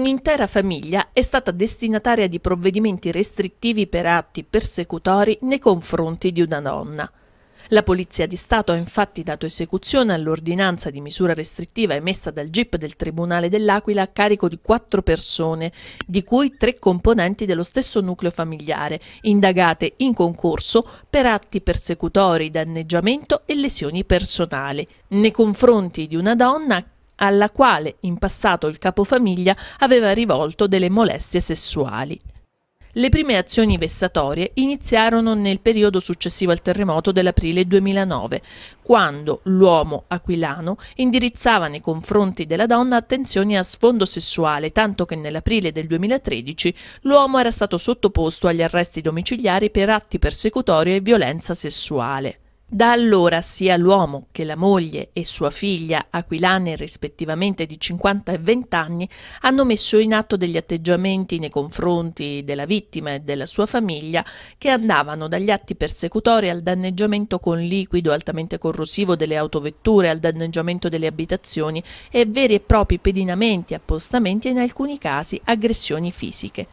Un'intera famiglia è stata destinataria di provvedimenti restrittivi per atti persecutori nei confronti di una donna. La Polizia di Stato ha infatti dato esecuzione all'ordinanza di misura restrittiva emessa dal GIP del Tribunale dell'Aquila a carico di quattro persone, di cui tre componenti dello stesso nucleo familiare, indagate in concorso per atti persecutori, danneggiamento e lesioni personali, nei confronti di una donna alla quale in passato il capofamiglia aveva rivolto delle molestie sessuali. Le prime azioni vessatorie iniziarono nel periodo successivo al terremoto dell'aprile 2009, quando l'uomo aquilano indirizzava nei confronti della donna attenzioni a sfondo sessuale, tanto che nell'aprile del 2013 l'uomo era stato sottoposto agli arresti domiciliari per atti persecutori e violenza sessuale. Da allora sia l'uomo che la moglie e sua figlia, aquilane rispettivamente di 50 e 20 anni, hanno messo in atto degli atteggiamenti nei confronti della vittima e della sua famiglia che andavano dagli atti persecutori al danneggiamento con liquido altamente corrosivo delle autovetture, al danneggiamento delle abitazioni e veri e propri pedinamenti, appostamenti e in alcuni casi aggressioni fisiche.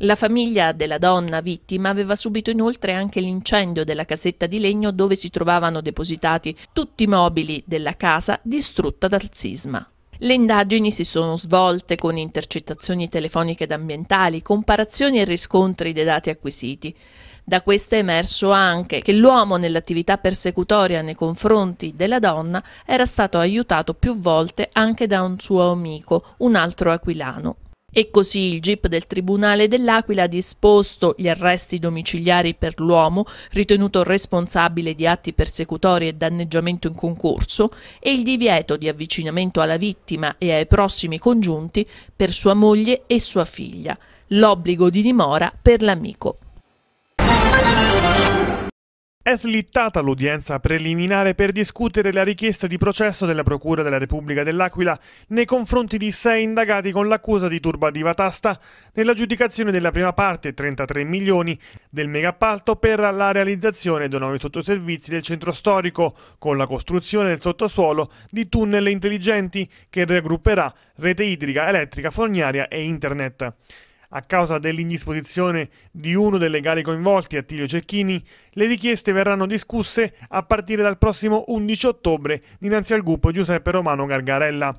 La famiglia della donna vittima aveva subito inoltre anche l'incendio della casetta di legno dove si trovavano depositati tutti i mobili della casa distrutta dal sisma. Le indagini si sono svolte con intercettazioni telefoniche ed ambientali, comparazioni e riscontri dei dati acquisiti. Da queste è emerso anche che l'uomo nell'attività persecutoria nei confronti della donna era stato aiutato più volte anche da un suo amico, un altro aquilano, e così il GIP del Tribunale dell'Aquila ha disposto gli arresti domiciliari per l'uomo, ritenuto responsabile di atti persecutori e danneggiamento in concorso, e il divieto di avvicinamento alla vittima e ai prossimi congiunti per sua moglie e sua figlia, l'obbligo di dimora per l'amico. È slittata l'udienza preliminare per discutere la richiesta di processo della Procura della Repubblica dell'Aquila nei confronti di sei indagati con l'accusa di turbativa tasta nell'aggiudicazione della prima parte, 33 milioni, del megappalto per la realizzazione dei nuovi sottoservizi del centro storico, con la costruzione del sottosuolo di tunnel intelligenti che raggrupperà rete idrica, elettrica, fognaria e internet a causa dell'indisposizione di uno dei legali coinvolti, Attilio Cecchini, le richieste verranno discusse a partire dal prossimo 11 ottobre dinanzi al gruppo Giuseppe Romano Gargarella.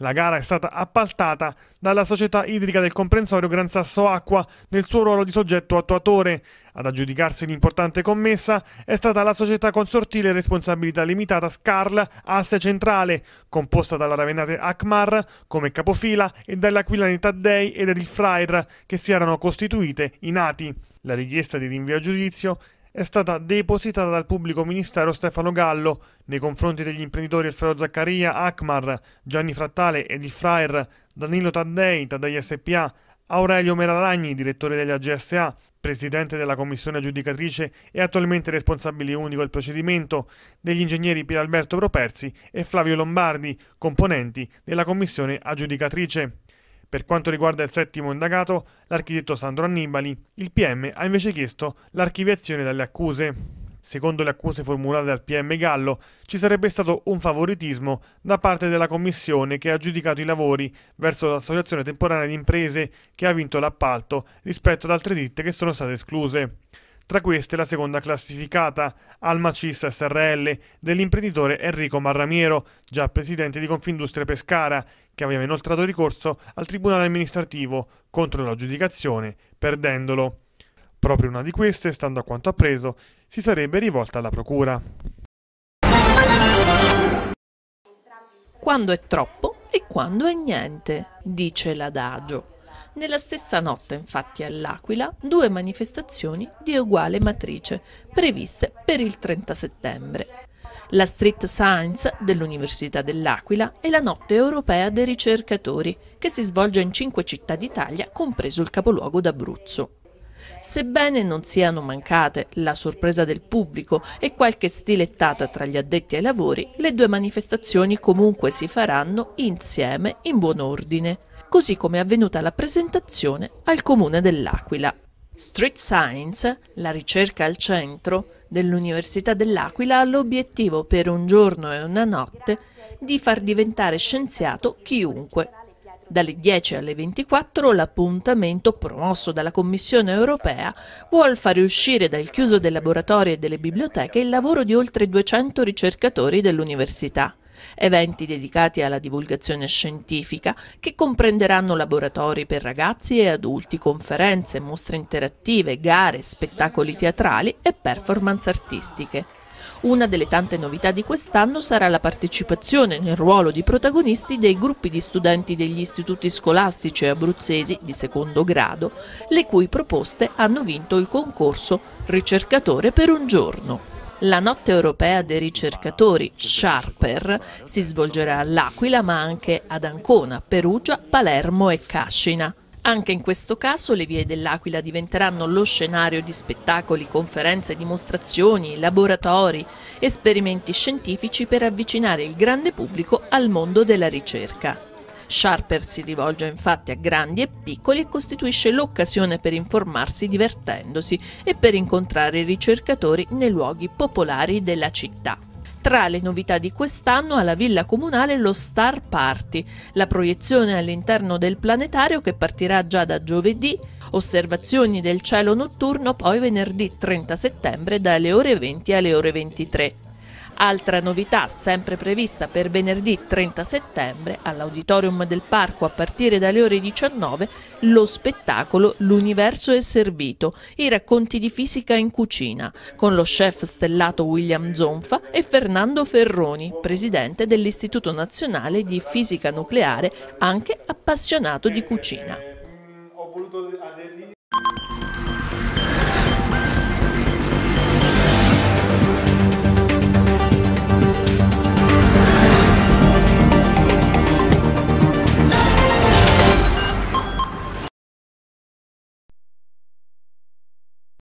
La gara è stata appaltata dalla società idrica del comprensorio Gran Sasso Acqua nel suo ruolo di soggetto attuatore. Ad aggiudicarsi l'importante commessa è stata la società consortile responsabilità limitata Scarl Asse Centrale, composta dalla Ravennate Akmar come capofila e dall'Aquilani Taddei ed Edil Frair che si erano costituite i nati. La richiesta di rinvio a giudizio è stata depositata dal pubblico ministero Stefano Gallo nei confronti degli imprenditori Alfredo Zaccaria, Akmar, Gianni Frattale, Edil Fraer, Danilo Taddei, Taddei SPA, Aurelio Meraragni, direttore della GSA, presidente della commissione aggiudicatrice e attualmente responsabile unico del procedimento, degli ingegneri Pieralberto Properzi e Flavio Lombardi, componenti della commissione aggiudicatrice. Per quanto riguarda il settimo indagato, l'architetto Sandro Annibali, il PM ha invece chiesto l'archiviazione delle accuse. Secondo le accuse formulate dal PM Gallo, ci sarebbe stato un favoritismo da parte della commissione che ha giudicato i lavori verso l'Associazione Temporanea di Imprese che ha vinto l'appalto rispetto ad altre ditte che sono state escluse tra queste la seconda classificata, Almacis SRL, dell'imprenditore Enrico Marramiero, già presidente di Confindustria Pescara, che aveva inoltrato ricorso al Tribunale amministrativo contro la giudicazione, perdendolo. Proprio una di queste, stando a quanto appreso, si sarebbe rivolta alla Procura. Quando è troppo e quando è niente, dice l'adagio. Nella stessa notte, infatti, all'Aquila, due manifestazioni di uguale matrice, previste per il 30 settembre. La Street Science dell'Università dell'Aquila e la Notte Europea dei Ricercatori, che si svolge in cinque città d'Italia, compreso il capoluogo d'Abruzzo. Sebbene non siano mancate la sorpresa del pubblico e qualche stilettata tra gli addetti ai lavori, le due manifestazioni comunque si faranno insieme in buon ordine così come è avvenuta la presentazione al Comune dell'Aquila. Street Science, la ricerca al centro dell'Università dell'Aquila, ha l'obiettivo per un giorno e una notte di far diventare scienziato chiunque. Dalle 10 alle 24 l'appuntamento promosso dalla Commissione europea vuole far uscire dal chiuso dei laboratori e delle biblioteche il lavoro di oltre 200 ricercatori dell'università eventi dedicati alla divulgazione scientifica che comprenderanno laboratori per ragazzi e adulti, conferenze, mostre interattive, gare, spettacoli teatrali e performance artistiche. Una delle tante novità di quest'anno sarà la partecipazione nel ruolo di protagonisti dei gruppi di studenti degli istituti scolastici abruzzesi di secondo grado, le cui proposte hanno vinto il concorso Ricercatore per un giorno. La notte europea dei ricercatori Sharper si svolgerà all'Aquila ma anche ad Ancona, Perugia, Palermo e Cascina. Anche in questo caso le vie dell'Aquila diventeranno lo scenario di spettacoli, conferenze, dimostrazioni, laboratori, esperimenti scientifici per avvicinare il grande pubblico al mondo della ricerca. Sharper si rivolge infatti a grandi e piccoli e costituisce l'occasione per informarsi divertendosi e per incontrare i ricercatori nei luoghi popolari della città. Tra le novità di quest'anno alla Villa Comunale lo Star Party, la proiezione all'interno del planetario che partirà già da giovedì, osservazioni del cielo notturno poi venerdì 30 settembre dalle ore 20 alle ore 23 Altra novità sempre prevista per venerdì 30 settembre all'auditorium del parco a partire dalle ore 19 lo spettacolo L'universo è servito, i racconti di fisica in cucina con lo chef stellato William Zonfa e Fernando Ferroni, presidente dell'Istituto Nazionale di Fisica Nucleare, anche appassionato di cucina.